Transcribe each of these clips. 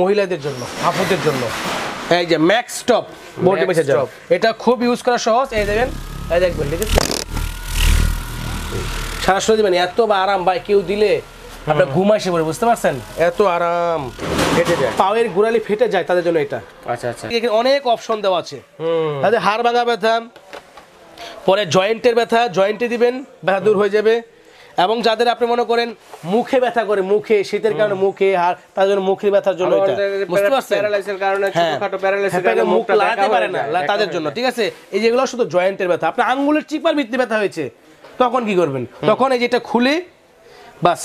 মহিলাদের জন্য হাফুদের জন্য এই যে ম্যাক্স টপ বডি যাও এটা খুব ইউজ করা সহজ এই দেখেন এই দেখবেন ঠিক সারা শরীর দেবেন এত বা আরাম ভাই কেউ দিলে আপনার হ্যাঁ। ঘুম আসে পড়ে বুঝতে পারছেন এত আরাম ফেটে যায় পায়ের গোড়ালি ফেটে যায় তাদের জন্য এটা আচ্ছা আচ্ছা এখানে অনেক অপশন দেওয়া আছে তাদের হাড় ভাঙা ব্যথা পরে জয়েন্টের ব্যথা জয়েন্টে দিবেন ব্যথা দূর হয়ে যাবে এবং যাদের আপনি মনে করেন মুখে ব্যথা করে মুখে শীতের কারণে মুখে আর তার জন্য মুখের ব্যথার জন্য হ্যাঁ। হ্যাঁ, মুখ লাগাতে পারে না তাদের জন্য ঠিক আছে এই যেগুলো শুধু জয়েন্টের ব্যথা আপনার আঙ্গুলের চিপার ভিত্তি ব্যথা হয়েছে তখন কি করবেন তখন এই যেটা খুলে বাস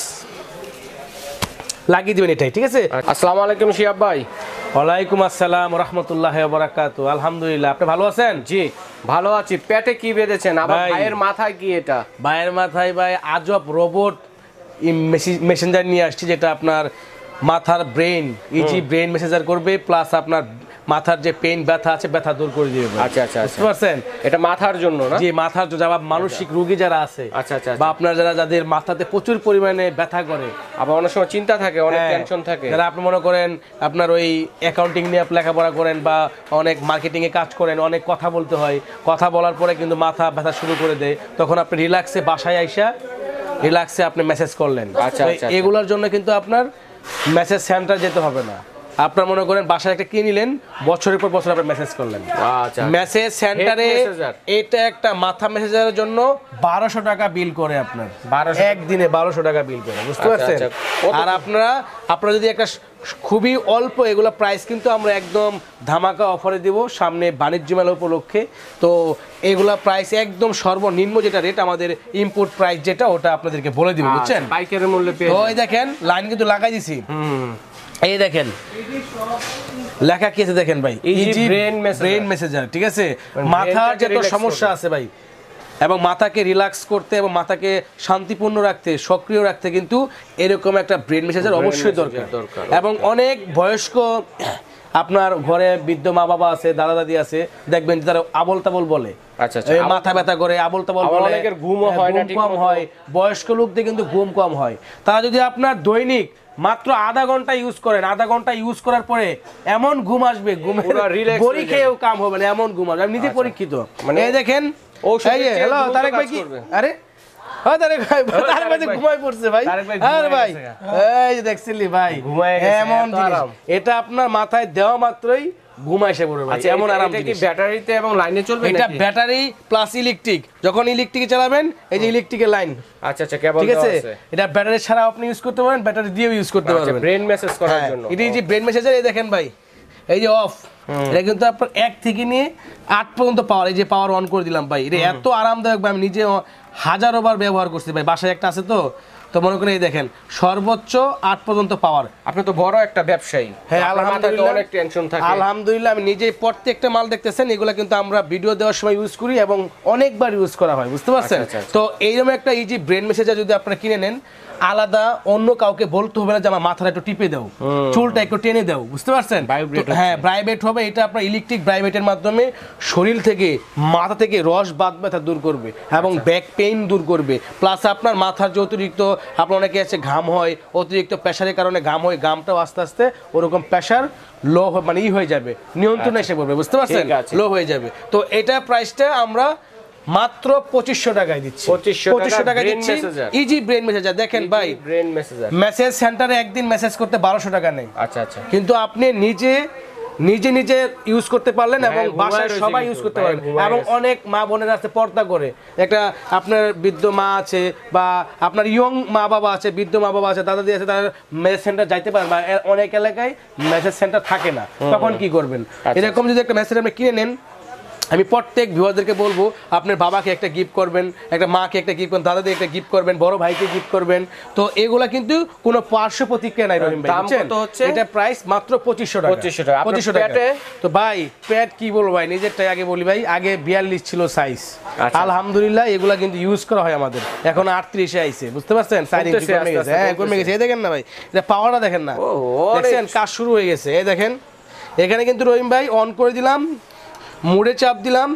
লাগিয়ে দেবেন এটাই ঠিক আছে আচ্ছা। আসসালামু আলাইকুম শিয়াব ভাই ওয়ালাইকুম আসসালাম রহমতুল্লাহ বরাকাত আলহামদুলিল্লাহ আপনি ভালো আছেন জি ভালো আছি পেটে কি বেঁধেছেন আবার ভাইয়ের মাথায় কি এটা ভাইয়ের মাথায় ভাই আজব রোবট মেসেঞ্জার নিয়ে আসছে যেটা আপনার মাথার ব্রেন ইজি ব্রেন মেসেঞ্জার করবে প্লাস আপনার মাথার যে পেন ব্যথা আছে ব্যথা দূর করে দিবে আচ্ছা আচ্ছা বুঝতে আচ্ছা। পারছেন এটা মাথার জন্য না জি মাথার জন্য যারা মানসিক আচ্ছা। রোগী যারা আছে আচ্ছা আচ্ছা, আচ্ছা। বা যারা যাদের মাথাতে প্রচুর পরিমাণে ব্যথা করে আবার অনেক সময় চিন্তা থাকে অনেক টেনশন হ্যাঁ। থাকে যারা আপনি মনে করেন আপনার ওই অ্যাকাউন্টিং নিয়ে লেখাপড়া করেন বা অনেক মার্কেটিংয়ে কাজ করেন অনেক কথা বলতে হয় কথা বলার পরে কিন্তু মাথা ব্যথা শুরু করে দেয় তখন আপনি রিল্যাক্সে বাসায় আইসা রিল্যাক্সে আপনি মেসেজ করলেন আচ্ছা এগুলোর জন্য কিন্তু আপনার মেসেজ সেন্টার যেতে হবে না আপনার মনে করেন বাসায় একটা কিনে নিলেন বছরের পর বছর আপনি মেসেজ করলেন আচ্ছা মেসেজ সেন্টারে এটা একটা মাথা মেসেজের জন্য বারোশো টাকা বিল করে আপনার বারোশো একদিনে বারোশো টাকা বিল করে বুঝতে আচ্ছা, পারছেন আচ্ছা। আর আপনারা আপনারা যদি একটা খুবই অল্প এগুলো প্রাইস কিন্তু আমরা একদম ধামাকা অফারে দিব সামনে বাণিজ্য মেলা উপলক্ষে তো এগুলা প্রাইস একদম সর্বনিম্ন যেটা রেট আমাদের ইম্পোর্ট প্রাইস যেটা ওটা আপনাদেরকে বলে দিব আচ্ছা, বুঝছেন বাইকের মূল্যে তো এই দেখেন লাইন কিন্তু লাগাই দিছি হুম এই দেখেন লেখা কি আছে দেখেন ভাই ইজি ব্রেন মেসেজার ঠিক আছে মাথার যে সমস্যা আছে ভাই এবং মাথাকে রিল্যাক্স করতে এবং মাথাকে শান্তিপূর্ণ রাখতে সক্রিয় রাখতে কিন্তু এরকম একটা ব্রেন মেসেজার অবশ্যই দরকার এবং অনেক বয়স্ক আপনার ঘরে বৃদ্ধ মা বাবা আছে দাদা দাদি আছে দেখবেন যে তারা আচ্ছা, আচ্ছা, আবল তাবল বলে মাথা ব্যথা করে আবল তাবল হ্যাঁ, কম হয় বয়স্ক লোকদের কিন্তু ঘুম কম হয় তারা যদি আপনার দৈনিক মাত্র আধা ঘন্টা ইউজ করেন আধা ঘন্টা ইউজ করার পরে এমন ঘুম আসবে ঘুমের খেয়েও কাম হবে না এমন ঘুম আসবে নিজে আচ্ছা। পরীক্ষিত মানে দেখেন হ্যালো তারেক ভাই কি আরে ঠিক আছে এটা ব্যাটারি ছাড়া ইউজ করতে পারেন ব্যাটারি দিয়েও ইউজ করতে আচ্ছা, পারবেন ব্রেন হ্যাঁ, মেসেজ যে ব্রেন oh. দেখেন ভাই এই যে অফ এটা কিন্তু আপনার এক থেকে নিয়ে আট পর্যন্ত পাওয়ার এই যে পাওয়ার অন করে দিলাম ভাই এটা এত আরামদায়ক ভাই আমি নিজে হাজারো বার ব্যবহার করছি ভাই বাসায় একটা আছে তো তো মনে করেন এই দেখেন সর্বোচ্চ আট পর্যন্ত পাওয়ার আপনি তো বড় একটা ব্যবসায়ী হ্যাঁ আলহামদুলিল্লাহ আলহামদুলিল্লাহ আমি নিজেই প্রত্যেকটা মাল দেখতেছেন এগুলো কিন্তু আমরা ভিডিও দেওয়ার সময় ইউজ করি এবং অনেকবার ইউজ করা হয় বুঝতে পারছেন আচ্ছা, আচ্ছা, আচ্ছা। তো এইরকম একটা ইজি ব্রেন মেসেজার যদি আপনারা কিনে নেন আলাদা অন্য কাউকে বলতে হবে না যে আমার মাথাটা একটু টিপে দাও চুলটা একটু টেনে দাও বুঝতে পারছেন হ্যাঁ প্রাইভেট হবে এটা আপনার ইলেকট্রিক প্রাইভেটের মাধ্যমে শরীর থেকে মাথা থেকে রস বাদ ব্যথা দূর করবে এবং ব্যাক আচ্ছা। পেইন দূর করবে প্লাস আপনার মাথার যে অতিরিক্ত আপনার অনেকে আছে ঘাম হয় অতিরিক্ত প্রেশারের কারণে ঘাম হয় ঘামটাও আস্তে আস্তে ওরকম প্রেশার লো মানে ই হয়ে যাবে নিয়ন্ত্রণ আচ্ছা। এসে পড়বে বুঝতে পারছেন লো হয়ে যাবে তো এটা প্রাইসটা আমরা মাত্র পঁচিশশো টাকায় দিচ্ছি পঁচিশশো টাকা দিচ্ছি ইজি ব্রেন মেসেজার দেখেন ভাই ব্রেন মেসেজার মেসেজ সেন্টারে একদিন মেসেজ করতে বারোশো টাকা নেই আচ্ছা আচ্ছা কিন্তু আপনি নিজে নিজে নিজে ইউজ করতে পারলেন হ্যাঁ, এবং বাসায় সবাই ইউজ করতে পারলেন এবং অনেক মা বোনের আছে পর্দা করে একটা আপনার বৃদ্ধ মা আছে বা আপনার ইয়ং মা বাবা আছে বৃদ্ধ মা বাবা আছে দাদা দিয়ে আছে তারা মেসেজ সেন্টার যাইতে পারেন বা অনেক এলাকায় মেসেজ সেন্টার থাকে না তখন কি করবেন আচ্ছা, এরকম আচ্ছা। যদি একটা মেসেজ আপনি কিনে নেন আমি প্রত্যেক ভিউয়ারদেরকে বলবো আপনার বাবাকে একটা গিফট করবেন একটা মাকে একটা গিফট করবেন দাদাদের একটা গিফট করবেন বড় ভাইকে গিফট করবেন তো এগুলা কিন্তু কোনো পার্শ্ব প্রতিক্রিয়া নাই রহিম ভাই হচ্ছে এটা প্রাইস মাত্র 2500 টাকা 2500 টাকা পঁচিশশো টাকা তো ভাই প্যাড কি বলবো ভাই নিজেরটাই আগে বলি ভাই আগে বিয়াল্লিশ ছিল সাইজ আচ্ছা। আলহামদুলিল্লাহ এগুলা কিন্তু ইউজ করা হয় আমাদের এখন আটত্রিশে আইছে বুঝতে পারছেন সাইজ কমে গেছে হ্যাঁ কমে গেছে এই দেখেন না ভাই এটা পাওয়ারটা দেখেন না দেখেন কাজ শুরু হয়ে গেছে এই দেখেন এখানে কিন্তু রহিম ভাই অন করে দিলাম মুড়ে চাপ দিলাম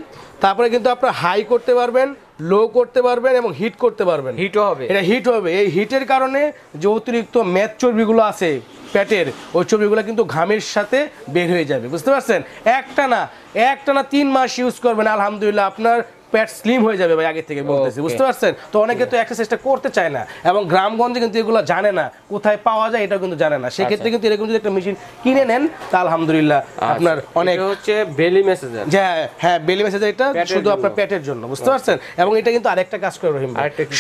তারপরে কিন্তু আপনার হাই করতে পারবেন লো করতে পারবেন এবং হিট করতে পারবেন হিটও হবে এটা হিট হবে এই হিটের কারণে যে অতিরিক্ত ম্যাচ চর্বিগুলো আছে প্যাটের ওই চর্বিগুলো কিন্তু ঘামের সাথে বের হয়ে যাবে বুঝতে পারছেন একটা না একটা না তিন মাস ইউজ করবেন আলহামদুলিল্লাহ আপনার প্যাট স্লিম হয়ে যাবে ভাই আগে থেকে বলতেছি বুঝতে পারছেন তো অনেকে তো এক্সারসাইজটা করতে চায় না এবং গ্রামগঞ্জে কিন্তু এগুলো জানে না কোথায় পাওয়া যায় এটা কিন্তু জানে না সেক্ষেত্রে আচ্ছা। কিন্তু এরকম যদি একটা মেশিন কিনে নেন তা আলহামদুলিল্লাহ আচ্ছা, আপনার অনেক হচ্ছে বেলি মেসেজার হ্যাঁ হ্যাঁ বেলি মেসেজার এটা শুধু আপনার প্যাটের জন্য বুঝতে পারছেন এবং এটা কিন্তু আরেকটা কাজ করে রহিম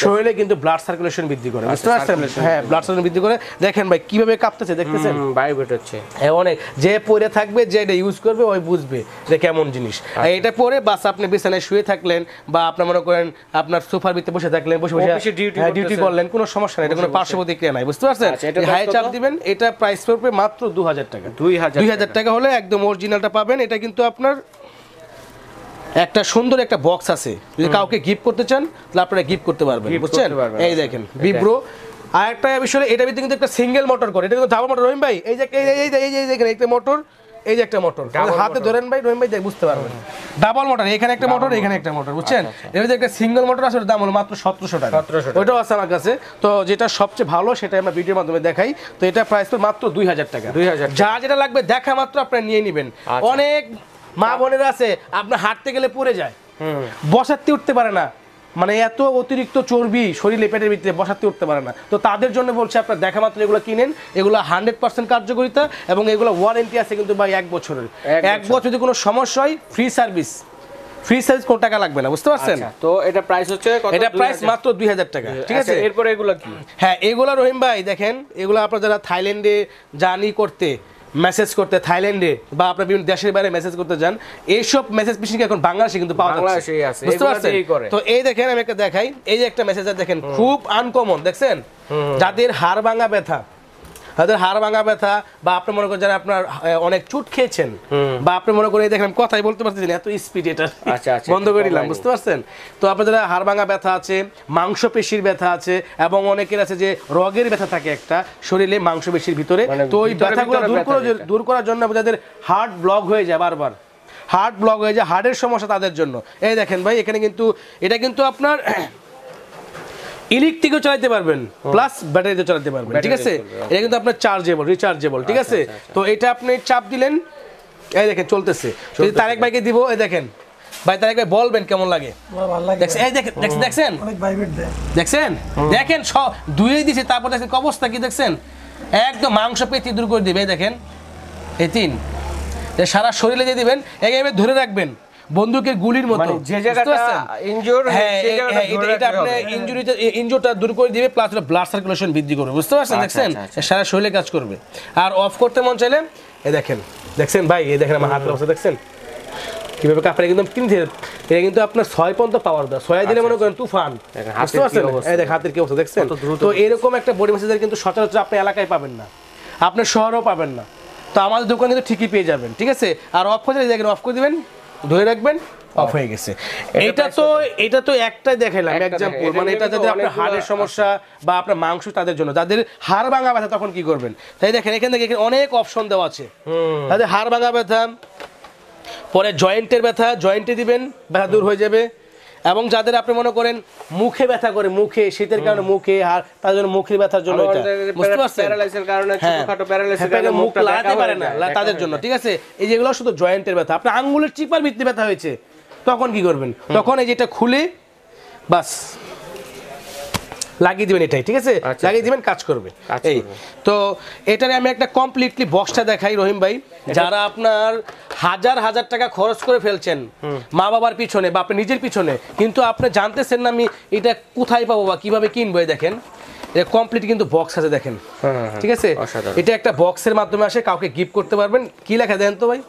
শরীরে কিন্তু ব্লাড সার্কুলেশন বৃদ্ধি করে বুঝতে আচ্ছা, পারছেন হ্যাঁ ব্লাড সার্কুলেশন বৃদ্ধি করে দেখেন ভাই কিভাবে কাঁপতেছে দেখতেছেন ভাইব্রেট হচ্ছে হ্যাঁ অনেক যে পরে থাকবে যে এটা ইউজ করবে ওই বুঝবে যে কেমন জিনিস এটা পরে বাস আপনি বিছানায় শুয়ে থাকলে করলেন বা আপনার মনে করেন আপনার সোফার ভিতরে বসে থাকলেন বসে বসে ডিউটি করলেন কোনো সমস্যা নেই কোনো পার্শ্ব প্রতিক্রিয়া নাই বুঝতে পারছেন হাই চাপ দিবেন এটা প্রাইস পড়বে মাত্র দু হাজার টাকা দুই হাজার দুই হাজার টাকা হলে একদম অরিজিনালটা পাবেন এটা কিন্তু আপনার একটা সুন্দর একটা বক্স আছে যদি কাউকে গিফট করতে চান তাহলে আপনারা গিফট করতে পারবেন বুঝছেন এই দেখেন বিব্রো আর একটা বিষয় এটা ভিতরে কিন্তু একটা সিঙ্গেল মোটর করে এটা কিন্তু ধাবা মোটর রহিম ভাই এই যে এই যে এই যে দেখেন একটা মোটর এই যে একটা মোটর মানে হাতে ধরেন ভাই রহিম ভাই বুঝতে পারবেন ডাবল মোটর এখানে একটা মোটর এখানে একটা মোটর বুঝছেন আচ্ছা, আচ্ছা। এর যে একটা সিঙ্গেল মোটর আছে দাম হলো মাত্র সতেরোশো টাকা ওইটাও আছে আমার কাছে তো যেটা সবচেয়ে ভালো সেটা আমরা ভিডিওর মাধ্যমে দেখাই তো এটা প্রাইস তো মাত্র দুই হাজার টাকা দুই হাজার যা যেটা লাগবে দেখা মাত্র আপনারা নিয়ে নেবেন আচ্ছা। অনেক মা বোনের আছে আপনার হাঁটতে গেলে পড়ে যায় বসাতে উঠতে পারে না মানে এত অতিরিক্ত চর্বি শরীরে পেটের ভিতরে বসাতে উঠতে পারে না তো তাদের জন্য বলছি আপনার দেখা মাত্র এগুলো কিনেন এগুলো হান্ড্রেড পার্সেন্ট কার্যকরিতা এবং এগুলো ওয়ারেন্টি আছে কিন্তু ভাই এক বছরের এক বছর যদি কোনো সমস্যা হয় ফ্রি সার্ভিস ফ্রি সার্ভিস কোন টাকা লাগবে না বুঝতে পারছেন আচ্ছা, তো এটা প্রাইস হচ্ছে এটা প্রাইস মাত্র হাজার টাকা ঠিক আচ্ছা, আছে এরপরে এগুলো কি হ্যাঁ এগুলো রহিম ভাই দেখেন এগুলো আপনার যারা থাইল্যান্ডে জার্নি করতে মেসেজ করতে থাইল্যান্ডে বা আপনার বিভিন্ন দেশের বাইরে মেসেজ করতে যান এইসব মেসেজ পিছনে এখন বাংলাদেশে কিন্তু পাওয়া যাচ্ছে বুঝতে পারছেন তো এই দেখেন আমি একটা দেখাই এই যে একটা মেসেজ দেখেন খুব আনকমন দেখছেন যাদের হাড় ভাঙা ব্যথা তাদের হাড় ভাঙা ব্যথা বা আপনি মনে করেন যারা আপনার অনেক চুট খেয়েছেন বা আপনি মনে করেন দেখেন কথাই বলতে পারতেছেন এত স্পিড এটা আচ্ছা, আচ্ছা, বন্ধ করে দিলাম বুঝতে পারছেন তো আপনার যারা হাড় ভাঙা ব্যথা আছে মাংস পেশির ব্যথা আছে এবং অনেকের আছে যে রগের ব্যথা থাকে একটা শরীরে মাংস পেশির ভিতরে মানে তো ওই ব্যথাগুলো দূর করার দূর করার জন্য যাদের হার্ট ব্লক হয়ে যায় বারবার হার্ট ব্লক হয়ে যায় হার্টের সমস্যা তাদের জন্য এই দেখেন ভাই এখানে কিন্তু এটা কিন্তু আপনার ইলেকট্রিকও চালাতে পারবেন প্লাস ব্যাটারিতে চালাতে পারবেন ঠিক আছে এটা কিন্তু আপনার চার্জেবল রিচার্জেবল ঠিক আচ্ছা, আছে আচ্ছা, আচ্ছা। তো এটা আপনি চাপ দিলেন এই দেখেন চলতেছে যদি তারেক ভাইকে দিব এই দেখেন ভাই তারেক ভাই বলবেন কেমন লাগে এই দেখেন দেখছেন দেখছেন দেখেন ধুয়ে দিছে তারপর দেখেন অবস্থা কি দেখছেন একদম মাংস পেতে দূর করে দিবে দেখেন এই তিন সারা শরীরে দিয়ে দিবেন একে ধরে রাখবেন বন্দুকের গুলির মতো মানে যে হ্যাঁ, হ্যাঁ, দূর করে দিবে প্লাস ব্লাড সার্কুলেশন বৃদ্ধি করবে বুঝতে পারছেন আচ্ছা, দেখছেন আচ্ছা, আচ্ছা। সারা শরীরে কাজ করবে আর অফ করতে মন চাইলে এ দেখেন দেখছেন ভাই এ দেখেন আমার হাতের অবস্থা দেখছেন কিভাবে কাপড় একদম কিনছে এটা কিন্তু আপনার ছয় পর্যন্ত পাওয়ার দেয় ছয় দিনে মনে করেন তুফান বুঝতে পারছেন হাতের কি অবস্থা দেখছেন তো এরকম একটা বডি মেসেজার কিন্তু সচরাচর আপনি এলাকায় পাবেন না আপনার শহরেও পাবেন না তো আমাদের দোকান কিন্তু ঠিকই পেয়ে যাবেন ঠিক আছে আর অফ করে দেখেন অফ করে দেবেন ধরে রাখবেন অফ হয়ে গেছে এটা তো এটা তো একটাই দেখাইলাম एग्जांपल মানে এটা যদি আপনার হাড়ের সমস্যা বা আপনার মাংস তাদের জন্য যাদের হাড় ভাঙা ব্যথা তখন কি করবেন তাই দেখেন এখান থেকে অনেক অপশন দেওয়া আছে তাদের হাড় ভাঙা ব্যথা পরে জয়েন্টের ব্যথা জয়েন্টে দিবেন ব্যথা দূর হয়ে যাবে এবং যাদের আপনি মনে করেন মুখে ব্যথা করে মুখে শীতের কারণে মুখে আর তার জন্য মুখের ব্যথার জন্য কারণে হ্যাঁ। হ্যাঁ, মুখ লাগাতে পারে না তাদের জন্য ঠিক আছে এই যেগুলো শুধু জয়েন্টের ব্যথা আপনার আঙ্গুলের চিপার ভিত্তি ব্যথা হয়েছে তখন কি করবেন তখন এই যেটা খুলে বাস লাগিয়ে দিবেন এটাই ঠিক আছে আচ্ছা। লাগিয়ে দিবেন কাজ করবে এই তো এটারে আমি একটা কমপ্লিটলি বক্সটা দেখাই রহিম ভাই যারা আপনার হাজার হাজার টাকা খরচ করে ফেলছেন মা বাবার পিছনে বা আপনি নিজের পিছনে কিন্তু আপনি জানতেছেন না আমি এটা কোথায় পাবো বা কিভাবে কিনবো দেখেন এটা কমপ্লিট কিন্তু বক্স আছে দেখেন হ্যাঁ, হ্যাঁ, হ্যাঁ। ঠিক আছে এটা একটা বক্সের মাধ্যমে আসে কাউকে গিফট করতে পারবেন কি লেখা দেন তো ভাই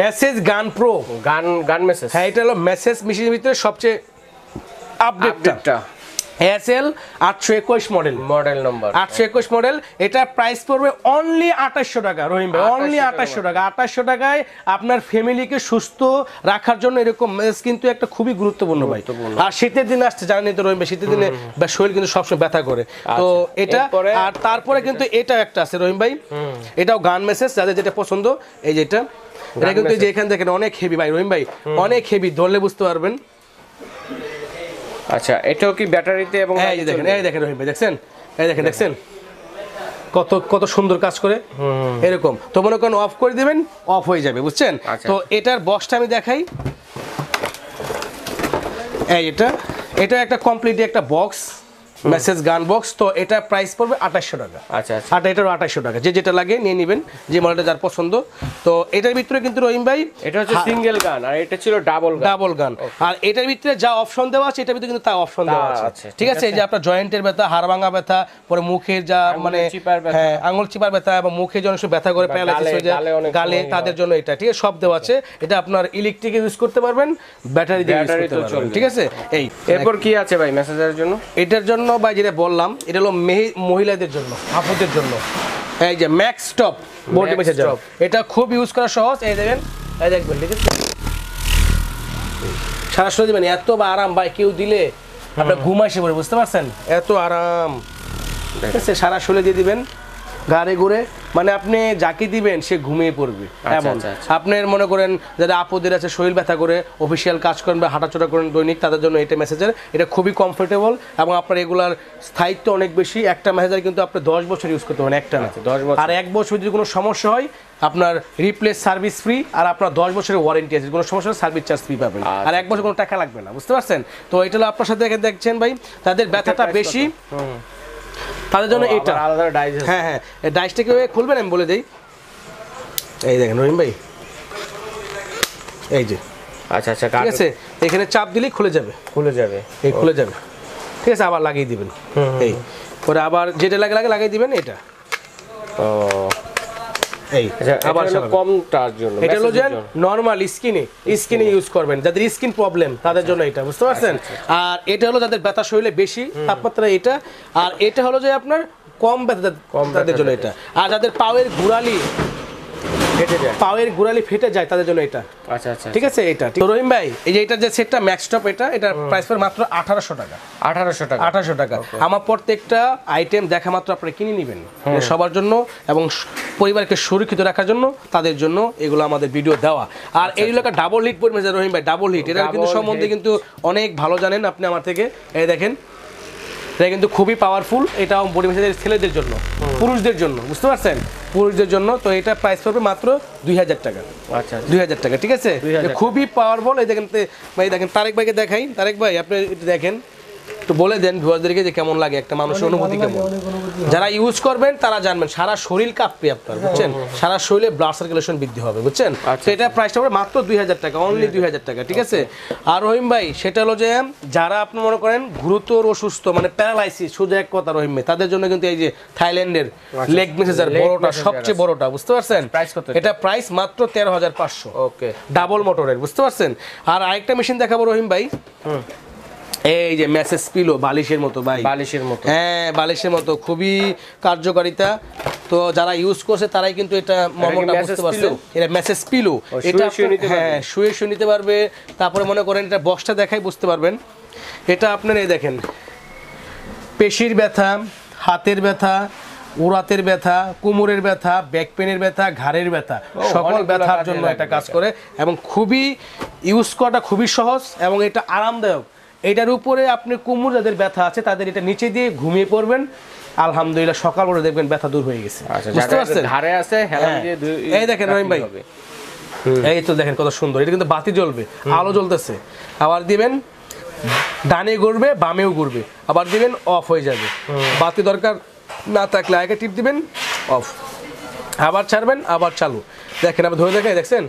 মেসেজ গান প্রো গান গান মেসেজ হ্যাঁ এটা হলো মেসেজ মেশিনের ভিতরে সবচেয়ে আপডেটটা এসএল আটশো একুশ মডেল মডেল নম্বর আটশো একুশ মডেল এটা প্রাইস পড়বে অনলি আঠাশশো টাকা রহিম ভাই অনলি আঠাশশো টাকা আঠাশশো টাকায় আপনার ফ্যামিলিকে সুস্থ রাখার জন্য এরকম মেস কিন্তু একটা খুবই গুরুত্বপূর্ণ ভাই আর শীতের দিন আসছে জানেন তো রহিম ভাই শীতের দিনে শরীর কিন্তু সবসময় ব্যথা করে আচ্ছা। তো এটা আর তারপরে কিন্তু এটা একটা আছে রহিম ভাই এটাও গান মেসেজ যাদের যেটা পছন্দ এই যেটা এটা কিন্তু যে এখান থেকে অনেক হেভি ভাই রহিম ভাই অনেক হেভি ধরলে বুঝতে পারবেন আচ্ছা এটাও কি ব্যাটারিতে এবং এই দেখেন এই দেখেন রহিম ভাই দেখছেন এই দেখেন দেখছেন কত কত সুন্দর কাজ করে এরকম তো মনে করেন অফ করে দিবেন অফ হয়ে যাবে বুঝছেন আচ্ছা। তো এটার বক্সটা আমি দেখাই এই এটা এটা একটা কমপ্লিট একটা বক্স মেসেজ গান বক্স তো এটা প্রাইস পড়বে আঠাশশো টাকা আচ্ছা আর আচ্ছা। আচ্ছা, এটারও আঠাশশো টাকা যে যেটা লাগে নিয়ে নেবেন যে মডেলটা যার পছন্দ তো এটার ভিতরে কিন্তু রহিম ভাই এটা হচ্ছে সিঙ্গেল হ্যাঁ। গান আর এটা ছিল ডাবল ডাবল গান আর এটার ভিতরে যা অপশন দেওয়া আছে এটার ভিতরে কিন্তু তা অপশন দেওয়া আছে ঠিক আছে এই যে আপনার জয়েন্টের ব্যথা হাড় ভাঙা ব্যথা পরে মুখের যা মানে হ্যাঁ আঙুল চিপার ব্যথা এবং মুখে সব ব্যথা করে প্যারালাইসিস হয়ে যায় গালে তাদের জন্য এটা ঠিক আছে সব দেওয়া আছে এটা আপনার ইলেকট্রিক ইউজ করতে পারবেন ব্যাটারি দিয়ে ইউজ করতে পারবেন ঠিক আছে এই এরপর কি আছে ভাই মেসেজের জন্য এটার জন্য জন্য বা যেটা বললাম এটা হলো মহিলাদের জন্য হাফুদের জন্য এই যে ম্যাক্স টপ বডি মেশার জন্য এটা খুব ইউজ করা সহজ এই দেখেন এই দেখবেন ঠিক আছে সারা শরীর দেবেন মানে এত বা আরাম ভাই কেউ দিলে আপনার ঘুম আসে পড়ে বুঝতে পারছেন এত আরাম ঠিক আছে সারা শরীরে দিয়ে দিবেন গাড়ে ঘুরে মানে আপনি যাকে দিবেন সে ঘুমিয়ে পড়বে আচ্ছা, এমন আচ্ছা, আচ্ছা। আপনার মনে করেন যারা আপদের আছে শরীর ব্যথা করে অফিসিয়াল কাজ করেন বা হাঁটাচড়া করেন দৈনিক তাদের জন্য এটা মেসেজের এটা খুবই কমফোর্টেবল এবং আপনার এগুলার স্থায়িত্ব অনেক বেশি একটা মেসেজার কিন্তু আপনি দশ বছর ইউজ করতে পারেন একটা না আর এক বছর যদি কোনো সমস্যা হয় আপনার রিপ্লেস সার্ভিস ফ্রি আর আপনার দশ বছরের ওয়ারেন্টি আছে কোনো সমস্যা সার্ভিস চার্জ ফ্রি পাবেন আর এক বছর কোনো টাকা লাগবে না বুঝতে পারছেন তো এটা আপনার সাথে দেখছেন ভাই তাদের ব্যথাটা বেশি তাদের জন্য এটা আলাদা ডাইস হ্যাঁ হ্যাঁ ডাইসটা কি খুলবেন আমি বলে দিই এই দেখেন রহিম ভাই এই যে আচ্ছা আচ্ছা ঠিক আছে এখানে চাপ দিলেই খুলে যাবে খুলে যাবে এই খুলে যাবে ঠিক আছে আবার লাগিয়ে দিবেন এই পরে আবার যেটা লাগে লাগে লাগিয়ে দিবেন এটা ও আচ্ছা, এটা হলো যে নরমাল স্কিনে স্কিনে ইউজ করবেন যাদের স্কিন প্রবলেম তাদের জন্য এটা বুঝতে আচ্ছা, পারছেন আচ্ছা, আর এটা হলো যাদের ব্যথা শরীরে বেশি তাপমাত্রা এটা আর এটা হলো যে আপনার কম ব্যথা কম তাদের জন্য এটা আর যাদের পাওয়ের গুড়ালি পাওয়ের গুড়ালি ফেটে যায় তাদের জন্য এটা আচ্ছা আচ্ছা ঠিক আচ্ছা। আছে এটা তো রহিম ভাই এই যে এটা যে সেটটা ম্যাক্সটপ এটা এটা প্রাইস মাত্র আঠারোশো টাকা আঠারোশো টাকা আঠারোশো টাকা আমার প্রত্যেকটা আইটেম দেখা মাত্র আপনারা কিনে নেবেন মানে সবার জন্য এবং পরিবারকে সুরক্ষিত রাখার জন্য তাদের জন্য এগুলো আমাদের ভিডিও দেওয়া আর এই লোকের ডাবল হিট পরিমাণ রহিম ভাই ডাবল হিট এটা কিন্তু সম্বন্ধে কিন্তু অনেক ভালো জানেন আপনি আমার থেকে এই দেখেন এটা কিন্তু খুবই পাওয়ারফুল এটা পরিবেশের ছেলেদের জন্য পুরুষদের জন্য বুঝতে পারছেন পুরুষদের জন্য তো এটা প্রাইস পড়বে মাত্র দুই হাজার টাকা আচ্ছা, আচ্ছা। দুই হাজার টাকা ঠিক আছে খুবই পাওয়ারফুল এই দেখেন এই দেখেন তারেক ভাইকে দেখাই তারেক ভাই আপনি দেখেন একটু বলে দেন ভিউয়ারদেরকে যে কেমন লাগে একটা মানুষের অনুভূতি কেমন যারা ইউজ করবেন তারা জানবেন সারা শরীর কাঁপবে আপনার হ্যাঁ, বুঝছেন হ্যাঁ, হ্যাঁ। সারা শরীরে ব্লাড সার্কুলেশন বৃদ্ধি হবে বুঝছেন সেটা আচ্ছা, প্রাইসটা আচ্ছা। হবে মাত্র দুই হাজার টাকা অনলি দুই হাজার টাকা ঠিক আচ্ছা। আছে আর রহিম ভাই সেটা হলো যে যারা আপনি মনে করেন গুরুতর অসুস্থ মানে প্যারালাইসিস সোজা এক কথা রহিম ভাই তাদের জন্য কিন্তু এই যে থাইল্যান্ডের লেগ মেসেজার বড়টা সবচেয়ে বড়টা বুঝতে পারছেন প্রাইস কত এটা প্রাইস মাত্র তেরো হাজার পাঁচশো ওকে ডাবল মোটরের বুঝতে পারছেন আর আরেকটা মেশিন দেখাবো রহিম ভাই এই যে মেসেজ পিলো বালিশের মতো ভাই বালিশের মতো হ্যাঁ বালিশের মতো খুবই কার্যকারিতা তো যারা ইউজ করছে তারাই কিন্তু এটা মর্মটা বুঝতে পারছে এটা মেসেজ পিলো এটা হ্যাঁ শুয়ে শুয়ে নিতে পারবে তারপরে মনে করেন এটা বক্সটা দেখাই বুঝতে পারবেন এটা আপনারা এই দেখেন পেশির ব্যথা হাতের ব্যথা উড়াতের ব্যথা কোমরের ব্যথা ব্যাক পেনের ব্যথা ঘাড়ের ব্যথা সকল ব্যথার জন্য এটা কাজ করে এবং খুবই ইউজ করাটা খুবই সহজ এবং এটা আরামদায়ক এটার উপরে আপনি কুমুর যাদের ব্যথা আছে তাদের এটা নিচে দিয়ে ঘুমিয়ে পড়বেন আলহামদুলিল্লাহ সকাল বলে দেখবেন ব্যথা দূর হয়ে গেছে আচ্ছা, বুঝতে পারছেন ঘাড়ে আছে হ্যাঁ। এই দেখেন রহিম ভাই এই তো দেখেন কত সুন্দর এটা কিন্তু বাতি জ্বলবে আলো জ্বলতেছে আবার দিবেন ডানে ঘুরবে বামেও ঘুরবে আবার দিবেন অফ হয়ে যাবে বাতি দরকার না থাকলে আগে টিপ দিবেন অফ আবার ছাড়বেন আবার চালু দেখেন আবার ধরে দেখেন দেখছেন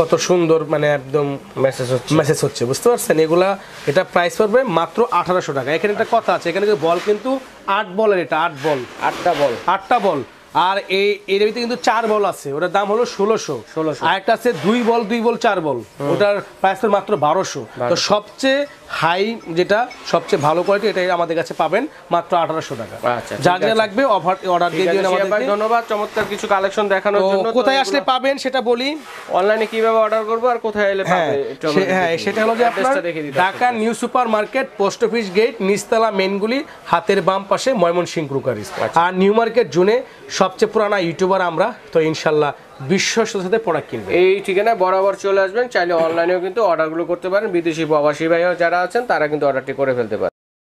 কত সুন্দর মানে একদম মেসেজ হচ্ছে মেসেজ হচ্ছে বুঝতে পারছেন এগুলা এটা প্রাইস পড়বে মাত্র আঠারোশো টাকা এখানে একটা কথা আছে এখানে বল কিন্তু আট বলের এটা আট বল আটটা বল আটটা বল আর এই এর ভিতরে কিন্তু চার বল আছে ওটার দাম হলো ষোলোশো ষোলোশো আর একটা আছে দুই বল দুই বল চার বল ওটার প্রাইস মাত্র বারোশো তো সবচেয়ে হাই যেটা সবচেয়ে ভালো কোয়ালিটি এটাই আমাদের কাছে পাবেন মাত্র আঠারোশো টাকা আচ্ছা, যা যা লাগবে অফার অর্ডার দিয়ে দিন আমাদের ধন্যবাদ চমৎকার কিছু কালেকশন দেখানোর জন্য কোথায় আসলে পাবেন সেটা বলি অনলাইনে কিভাবে অর্ডার করব আর কোথায় এলে পাবে হ্যাঁ, হ্যাঁ সেটা হলো যে আপনার Dhaka new super market post office gate নিস্তালা মেনগুলি হাতের বাম পাশে ময়মনসিং ক্রুকারিস আচ্ছা। আর নিউ মার্কেট জুনে সবচেয়ে পুরানা ইউটিউবার আমরা তো ইনশাল্লাহ বিশ্বস্ত প্রোডাক্ট কিনবে এই ঠিকানায় বরাবর চলে আসবেন চাইলে অনলাইনেও কিন্তু অর্ডারগুলো করতে পারেন বিদেশি প্রবাসী ভাইও যারা আছেন তারা কিন্তু অর্ডারটি করে ফেলতে পারেন